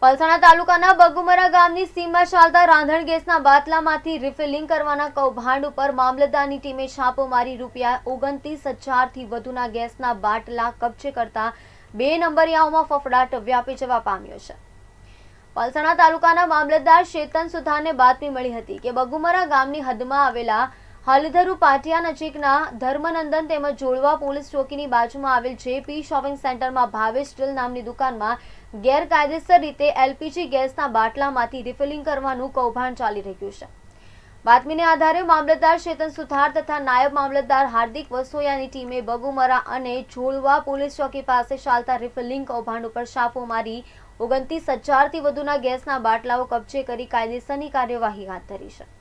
પલસાણા તાલુકાના બગુમરા ગામની સીમમાં ચાલતા રાંધણ ગેસના બાટલામાંથી રિફિલિંગ કરવાના કૌભાંડ ઉપર મામલતદારની ટીમે છાપો મારી રૂપિયા ઓગણત્રીસ હજારથી વધુના ગેસના બાટલા કબજે કરતા બે નંબરિયાઓમાં ફફડાટ વ્યાપી જવા પામ્યો છે પલસાણા તાલુકાના મામલતદાર શેતન સુથારને બાતમી મળી હતી કે બગુમરા ગામની હદમાં આવેલા હાલીધરુ પાટિયા નજીકના ધર્મનંદન તેમજ જોળવા પોલીસ ચોકીની બાજુમાં આવેલ જેપી શોપિંગ સેન્ટરમાં ભાવેશ સ્ટીલ નામની દુકાનમાં ગેરકાયદેસર રીતે એલપીજી ગેસના બાટલામાંથી રિફિલિંગ કરવાનું કૌભાંડ ચાલી રહ્યું છે બાતમીને આધારે મામલતદાર ચેતન સુથાર તથા નાયબ મામલતદાર હાર્દિક વસોયાની ટીમે બગુમરા અને જોળવા પોલીસ ચોકી પાસે ચાલતા રિફિલિંગ કૌભાંડ ઉપર છાપો મારી ઓગણત્રીસ હજારથી વધુના ગેસના બાટલાઓ કબજે કરી કાયદેસરની કાર્યવાહી હાથ ધરી છે